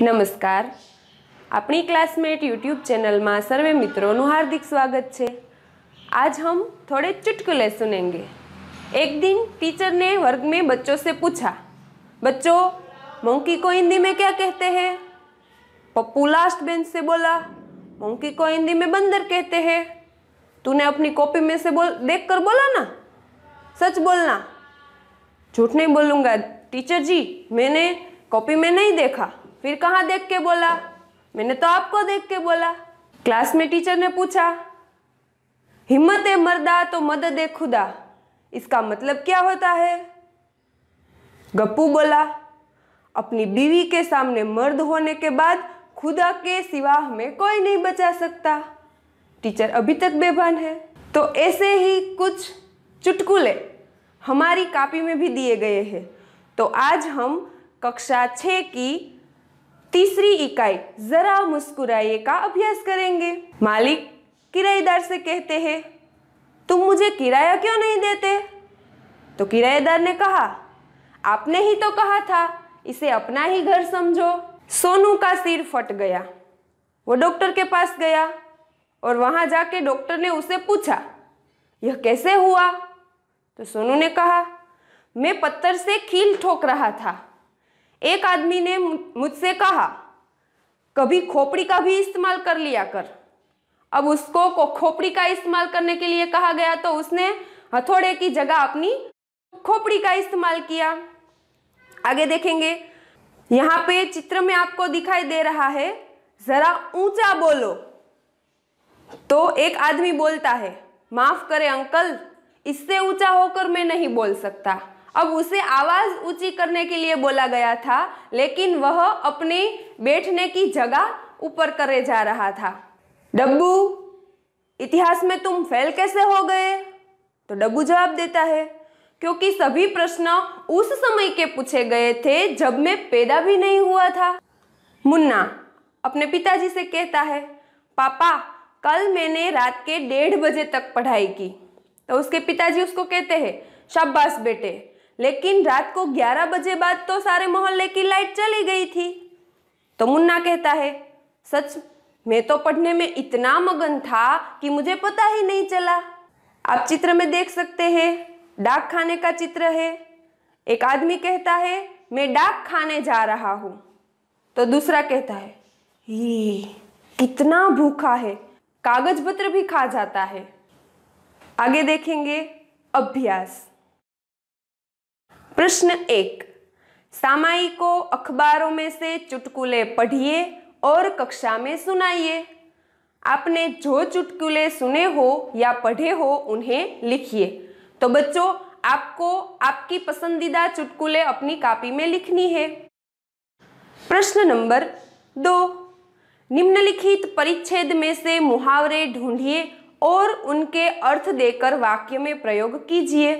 नमस्कार अपनी classmate YouTube channel में सर्वे मित्रों हार्दिक स्वागत है आज हम थोड़े चुटकुले सुनेंगे एक दिन टीचर ने वर्ग में बच्चों से पूछा बच्चों मंकी को हिंदी में क्या कहते हैं पप्पू लास्ट बेंच से बोला मंकी को हिंदी में बंदर कहते हैं तूने अपनी कॉपी में से बोल देख कर बोला ना सच बोलना झूठ नहीं बोलूँगा टीचर जी मैंने कॉपी में नहीं देखा फिर कहाँ देख के बोला मैंने तो आपको देख के बोला क्लास में टीचर ने पूछा हिम्मत है मर्दा तो मदद है खुदा इसका मतलब क्या होता है गप्पू बोला अपनी बीवी के सामने मर्द होने के बाद खुदा के सिवा हमें कोई नहीं बचा सकता टीचर अभी तक बेभान है तो ऐसे ही कुछ चुटकुले हमारी कापी में भी दिए गए हैं तो आज हम कक्षा छः की तीसरी इकाई जरा मुस्कुराइए का अभ्यास करेंगे मालिक किराएदार से कहते हैं तुम मुझे किराया क्यों नहीं देते तो किराएदार ने कहा आपने ही तो कहा था इसे अपना ही घर समझो सोनू का सिर फट गया वो डॉक्टर के पास गया और वहां जाके डॉक्टर ने उसे पूछा यह कैसे हुआ तो सोनू ने कहा मैं पत्थर से खील ठोक रहा था एक आदमी ने मुझसे कहा कभी खोपड़ी का भी इस्तेमाल कर लिया कर अब उसको को खोपड़ी का इस्तेमाल करने के लिए कहा गया तो उसने हथौड़े की जगह अपनी खोपड़ी का इस्तेमाल किया आगे देखेंगे यहाँ पे चित्र में आपको दिखाई दे रहा है जरा ऊंचा बोलो तो एक आदमी बोलता है माफ करे अंकल इससे ऊंचा होकर मैं नहीं बोल सकता अब उसे आवाज ऊंची करने के लिए बोला गया था लेकिन वह अपने बैठने की जगह ऊपर करे जा रहा था डब्बू इतिहास में तुम फेल कैसे हो गए तो डब्बू जवाब देता है क्योंकि सभी प्रश्न उस समय के पूछे गए थे जब मैं पैदा भी नहीं हुआ था मुन्ना अपने पिताजी से कहता है पापा कल मैंने रात के डेढ़ बजे तक पढ़ाई की तो उसके पिताजी उसको कहते हैं शाबाश बेटे लेकिन रात को 11 बजे बाद तो सारे मोहल्ले की लाइट चली गई थी तो मुन्ना कहता है सच मैं तो पढ़ने में इतना मगन था कि मुझे पता ही नहीं चला आप चित्र में देख सकते हैं डाक खाने का चित्र है एक आदमी कहता है मैं डाक खाने जा रहा हूँ तो दूसरा कहता है ये कितना भूखा है कागज पत्र भी खा जाता है आगे देखेंगे अभ्यास प्रश्न एक सामायिकों अखबारों में से चुटकुले पढ़िए और कक्षा में सुनाइए आपने जो चुटकुले सुने हो या पढ़े हो उन्हें लिखिए तो बच्चों आपको आपकी पसंदीदा चुटकुले अपनी कापी में लिखनी है प्रश्न नंबर दो निम्नलिखित परिच्छेद में से मुहावरे ढूंढिए और उनके अर्थ देकर वाक्य में प्रयोग कीजिए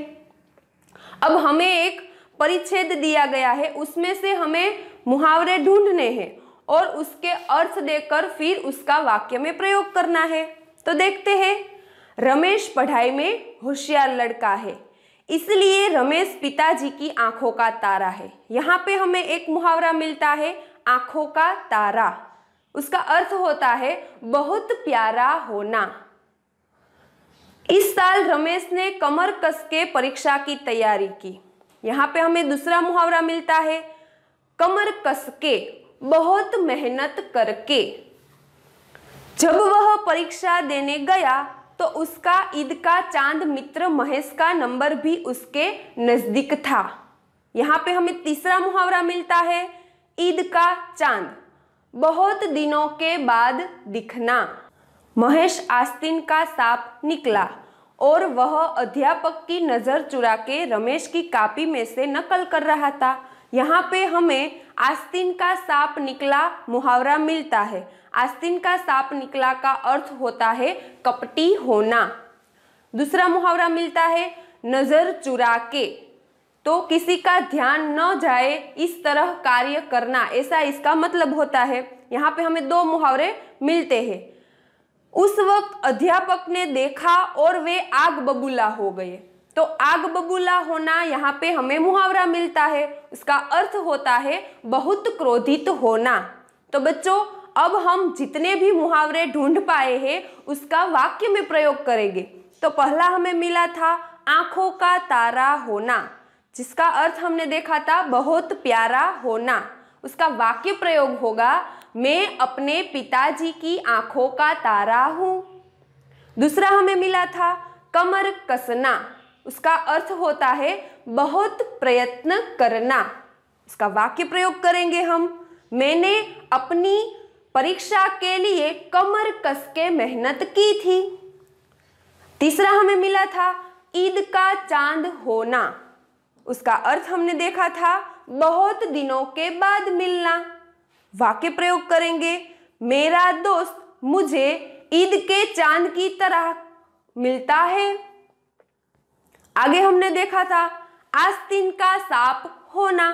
अब हमें एक परिच्छेद दिया गया है उसमें से हमें मुहावरे ढूंढने हैं और उसके अर्थ देकर फिर उसका वाक्य में प्रयोग करना है तो देखते हैं रमेश पढ़ाई में होशियार लड़का है इसलिए रमेश पिताजी की आंखों का तारा है यहाँ पे हमें एक मुहावरा मिलता है आंखों का तारा उसका अर्थ होता है बहुत प्यारा होना इस साल रमेश ने कमर कस के परीक्षा की तैयारी की यहाँ पे हमें दूसरा मुहावरा मिलता है कमर कस के बहुत मेहनत करके जब वह परीक्षा देने गया तो उसका ईद का चांद मित्र महेश का नंबर भी उसके नज़दीक था यहाँ पे हमें तीसरा मुहावरा मिलता है ईद का चांद बहुत दिनों के बाद दिखना महेश आस्तीन का सांप निकला और वह अध्यापक की नज़र चुरा के रमेश की कापी में से नकल कर रहा था यहाँ पे हमें आस्तीन का सांप निकला मुहावरा मिलता है आस्तीन का सांप निकला का अर्थ होता है कपटी होना दूसरा मुहावरा मिलता है नज़र चुरा के तो किसी का ध्यान न जाए इस तरह कार्य करना ऐसा इसका मतलब होता है यहाँ पे हमें दो मुहावरे मिलते हैं उस वक्त अध्यापक ने देखा और वे आग बबूला हो गए तो आग बबूला होना यहाँ पे हमें मुहावरा मिलता है उसका अर्थ होता है बहुत क्रोधित होना तो बच्चों अब हम जितने भी मुहावरे ढूंढ पाए हैं उसका वाक्य में प्रयोग करेंगे तो पहला हमें मिला था आँखों का तारा होना जिसका अर्थ हमने देखा था बहुत प्यारा होना उसका वाक्य प्रयोग होगा मैं अपने पिताजी की आंखों का तारा हूँ दूसरा हमें मिला था कमर कसना उसका अर्थ होता है बहुत प्रयत्न करना इसका वाक्य प्रयोग करेंगे हम मैंने अपनी परीक्षा के लिए कमर कस के मेहनत की थी तीसरा हमें मिला था ईद का चांद होना उसका अर्थ हमने देखा था बहुत दिनों के बाद मिलना वाक्य प्रयोग करेंगे मेरा दोस्त मुझे ईद के चांद की तरह मिलता है आगे हमने देखा था आस्तीन का सांप होना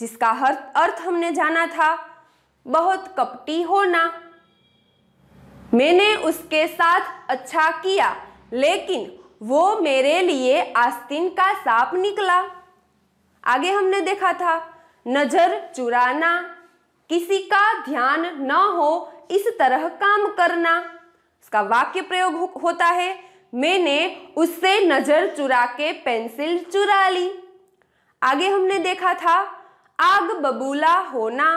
जिसका हर अर्थ हमने जाना था बहुत कपटी होना मैंने उसके साथ अच्छा किया लेकिन वो मेरे लिए आस्तीन का सांप निकला आगे हमने देखा था नजर चुराना किसी का ध्यान न हो इस तरह काम करना इसका वाक्य प्रयोग होता है मैंने उससे नजर चुरा के पेंसिल चुरा ली आगे हमने देखा था आग बबूला होना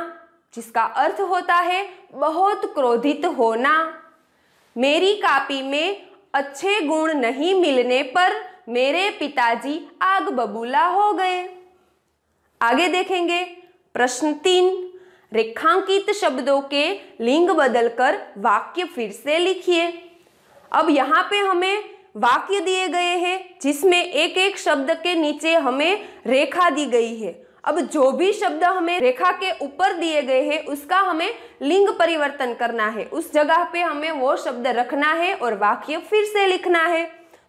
जिसका अर्थ होता है बहुत क्रोधित होना मेरी कापी में अच्छे गुण नहीं मिलने पर मेरे पिताजी आग बबूला हो गए आगे देखेंगे प्रश्न तीन रेखांकित शब्दों के लिंग बदलकर वाक्य फिर से लिखिए अब यहाँ पे हमें वाक्य दिए गए हैं जिसमें एक एक शब्द के नीचे हमें रेखा दी गई है अब जो भी शब्द हमें रेखा के ऊपर दिए गए हैं उसका हमें लिंग परिवर्तन करना है उस जगह पे हमें वो शब्द रखना है और वाक्य फिर से लिखना है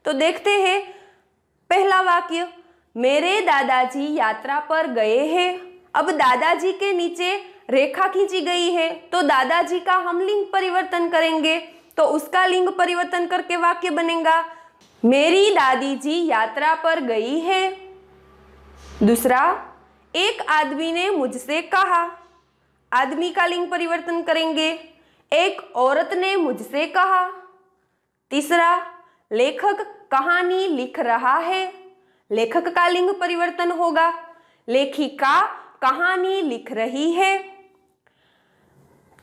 तो देखते हैं पहला वाक्य मेरे दादाजी यात्रा पर गए हैं अब दादाजी के नीचे रेखा खींची गई है तो दादाजी का हम लिंग परिवर्तन करेंगे तो उसका लिंग परिवर्तन करके वाक्य बनेगा मेरी दादी जी यात्रा पर गई है दूसरा एक आदमी ने मुझसे कहा आदमी का लिंग परिवर्तन करेंगे एक औरत ने मुझसे कहा तीसरा लेखक कहानी लिख रहा है लेखक का लिंग परिवर्तन होगा लेखिका कहानी लिख रही है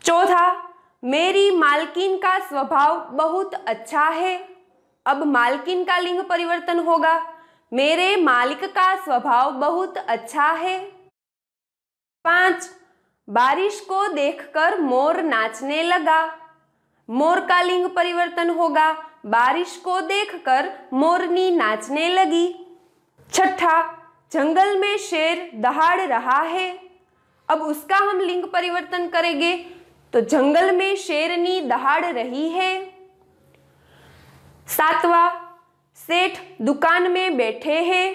चौथा मेरी मालकिन का स्वभाव बहुत अच्छा है अब मालकिन का लिंग परिवर्तन होगा मेरे मालिक का स्वभाव बहुत अच्छा है पांच बारिश को देखकर मोर नाचने लगा मोर का लिंग परिवर्तन होगा बारिश को देखकर मोरनी नाचने लगी छठा जंगल में शेर दहाड़ रहा है अब उसका हम लिंग परिवर्तन करेंगे तो जंगल में शेरनी दहाड़ रही है सातवा सेठ दुकान में बैठे हैं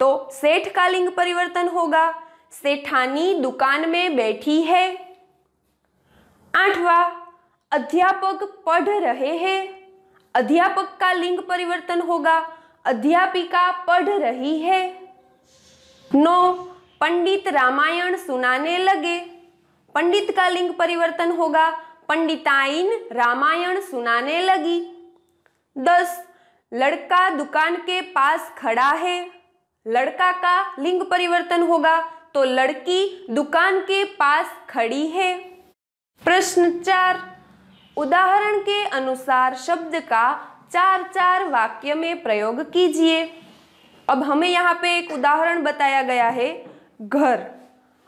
तो सेठ का लिंग परिवर्तन होगा सेठानी दुकान में बैठी है आठवा अध्यापक पढ़ रहे हैं अध्यापक का लिंग परिवर्तन होगा अध्यापिका पढ़ रही है नौ पंडित रामायण सुनाने लगे पंडित का लिंग परिवर्तन होगा पंडिताइन रामायण सुनाने लगी दस लड़का दुकान के पास खड़ा है लड़का का लिंग परिवर्तन होगा तो लड़की दुकान के पास खड़ी है प्रश्न चार उदाहरण के अनुसार शब्द का चार चार वाक्य में प्रयोग कीजिए अब हमें यहाँ पे एक उदाहरण बताया गया है घर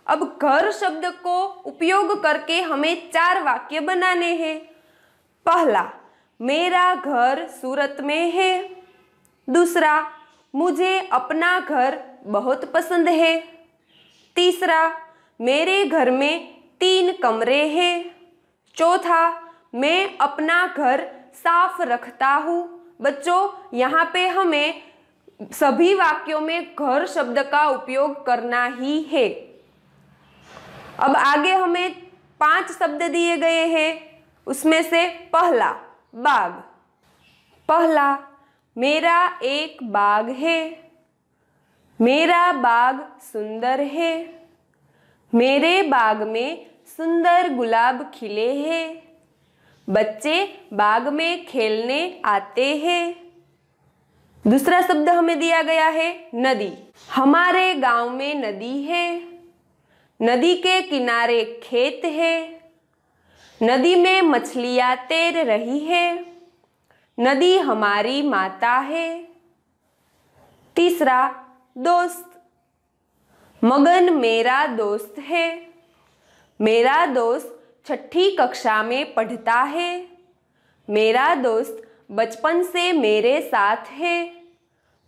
अब घर शब्द को उपयोग करके हमें चार वाक्य बनाने हैं पहला मेरा घर सूरत में है दूसरा मुझे अपना घर बहुत पसंद है तीसरा मेरे घर में तीन कमरे हैं चौथा मैं अपना घर साफ रखता हूँ बच्चों यहाँ पे हमें सभी वाक्यों में घर शब्द का उपयोग करना ही है अब आगे हमें पांच शब्द दिए गए हैं उसमें से पहला बाग पहला मेरा एक बाग है मेरा बाग सुंदर है मेरे बाग में सुंदर गुलाब खिले हैं बच्चे बाग में खेलने आते हैं दूसरा शब्द हमें दिया गया है नदी हमारे गांव में नदी है नदी के किनारे खेत है नदी में मछलियाँ तैर रही है नदी हमारी माता है तीसरा दोस्त मगन मेरा दोस्त है मेरा दोस्त छठी कक्षा में पढ़ता है मेरा दोस्त बचपन से मेरे साथ है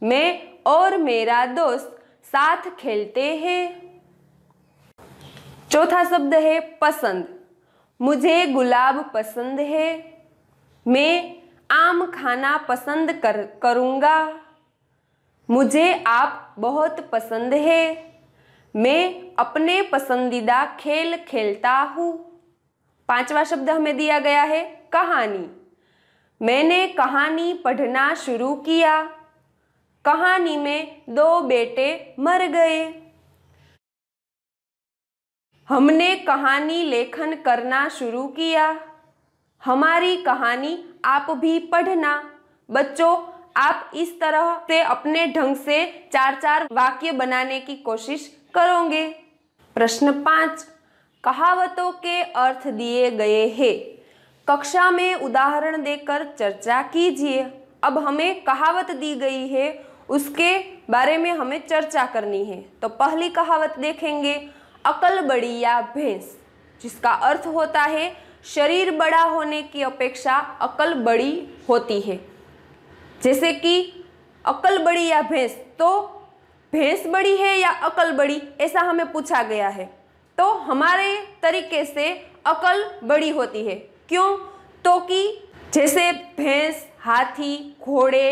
मैं और मेरा दोस्त साथ खेलते हैं चौथा शब्द है पसंद मुझे गुलाब पसंद है मैं आम खाना पसंद कर करूँगा मुझे आप बहुत पसंद है मैं अपने पसंदीदा खेल खेलता हूँ पांचवा शब्द हमें दिया गया है कहानी मैंने कहानी पढ़ना शुरू किया कहानी में दो बेटे मर गए हमने कहानी लेखन करना शुरू किया हमारी कहानी आप भी पढ़ना बच्चों आप इस तरह से अपने ढंग से चार चार वाक्य बनाने की कोशिश करोगे प्रश्न पाँच कहावतों के अर्थ दिए गए हैं कक्षा में उदाहरण देकर चर्चा कीजिए अब हमें कहावत दी गई है उसके बारे में हमें चर्चा करनी है तो पहली कहावत देखेंगे अकल बड़ी या भैंस जिसका अर्थ होता है शरीर बड़ा होने की अपेक्षा अकल बड़ी होती है जैसे कि अकल बड़ी या भैंस तो भैंस बड़ी है या अकल बड़ी ऐसा हमें पूछा गया है तो हमारे तरीके से अकल बड़ी होती है क्यों तो कि जैसे भैंस हाथी घोड़े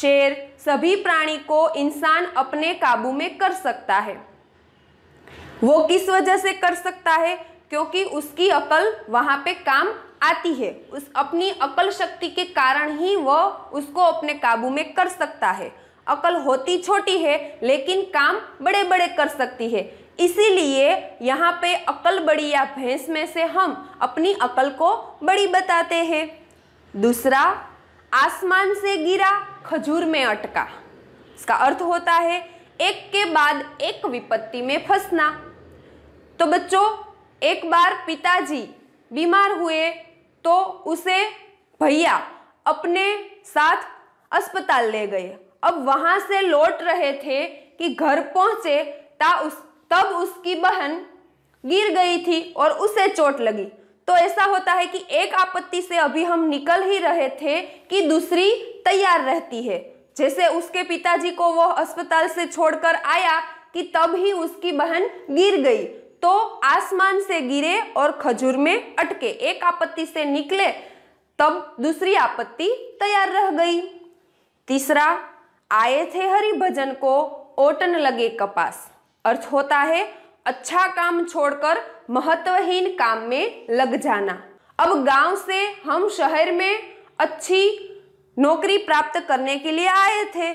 शेर सभी प्राणी को इंसान अपने काबू में कर सकता है वो किस वजह से कर सकता है क्योंकि उसकी अकल वहाँ पे काम आती है उस अपनी अकल शक्ति के कारण ही वो उसको अपने काबू में कर सकता है अकल होती छोटी है लेकिन काम बड़े बड़े कर सकती है इसीलिए यहाँ पे अकल बड़ी या भैंस में से हम अपनी अकल को बड़ी बताते हैं दूसरा आसमान से गिरा खजूर में अटका इसका अर्थ होता है एक के बाद एक विपत्ति में फंसना तो बच्चों एक बार पिताजी बीमार हुए तो उसे भैया अपने साथ अस्पताल ले गए अब वहां से लौट रहे थे कि घर पहुँचे ता उस तब उसकी बहन गिर गई थी और उसे चोट लगी तो ऐसा होता है कि एक आपत्ति से अभी हम निकल ही रहे थे कि दूसरी तैयार रहती है जैसे उसके पिताजी को वो अस्पताल से छोड़कर आया कि तब ही उसकी बहन गिर गई तो आसमान से गिरे और खजूर में अटके एक आपत्ति से निकले तब दूसरी आपत्ति तैयार रह गई तीसरा आए थे हरि भजन को ओटन लगे कपास अर्थ होता है अच्छा काम छोड़कर महत्वहीन काम में लग जाना अब गांव से हम शहर में अच्छी नौकरी प्राप्त करने के लिए आए थे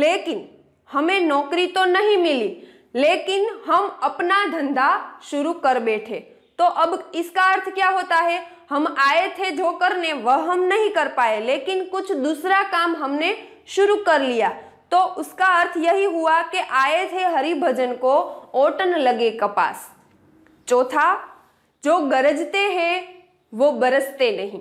लेकिन हमें नौकरी तो नहीं मिली लेकिन हम अपना धंधा शुरू कर बैठे तो अब इसका अर्थ क्या होता है हम आए थे जो करने वह हम नहीं कर पाए लेकिन कुछ दूसरा काम हमने शुरू कर लिया तो उसका अर्थ यही हुआ कि आए थे हरि भजन को ओटन लगे कपास चौथा जो गरजते हैं वो बरसते नहीं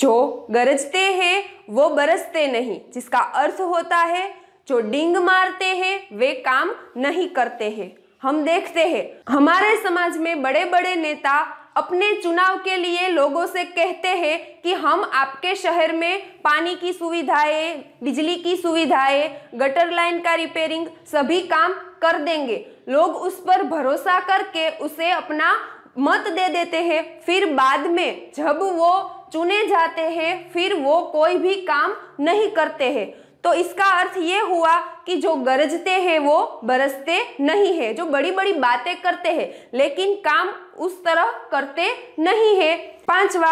जो गरजते हैं वो बरसते नहीं जिसका अर्थ होता है जो डिंग मारते हैं वे काम नहीं करते हैं हम देखते हैं हमारे समाज में बड़े बड़े नेता अपने चुनाव के लिए लोगों से कहते हैं कि हम आपके शहर में पानी की सुविधाएं बिजली की सुविधाएं गटर लाइन का रिपेयरिंग सभी काम कर देंगे लोग उस पर भरोसा करके उसे अपना मत दे देते हैं फिर बाद में जब वो चुने जाते हैं फिर वो कोई भी काम नहीं करते हैं तो इसका अर्थ ये हुआ कि जो गरजते हैं वो बरसते नहीं है जो बड़ी बड़ी बातें करते हैं लेकिन काम उस तरह करते नहीं है पांचवा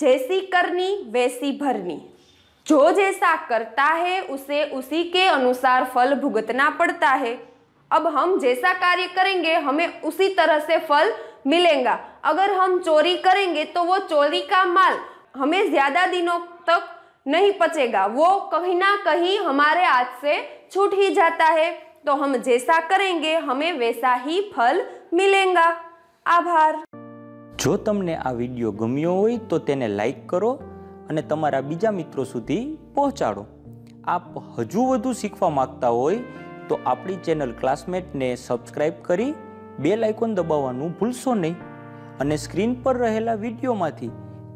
जैसी करनी वैसी भरनी जो जैसा करता है उसे उसी के अनुसार फल भुगतना पड़ता है अब हम जैसा कार्य करेंगे हमें उसी तरह से फल मिलेगा अगर हम चोरी करेंगे तो वो चोरी का माल हमें ज़्यादा दिनों तक नहीं पचेगा वो कहीं ना कहीं हमारे हाथ से छूट ही जाता है तो हम जैसा करेंगे हमें वैसा ही फल मिलेगा આભાર જો તમને આ વિડીયો ગમ્યો હોય તો તેને લાઈક કરો અને તમારા બીજા મિત્રો સુધી પહોંચાડો આપ હજુ વધુ શીખવા માંગતા હોય તો આપણી ચેનલ ક્લાસમેટને સબસ્ક્રાઇબ કરી બે લાઇકોન દબાવવાનું ભૂલશો નહીં અને સ્ક્રીન પર રહેલા વિડીયોમાંથી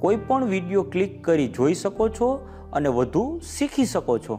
કોઈ પણ વિડીયો ક્લિક કરી જોઈ શકો છો અને વધુ શીખી શકો છો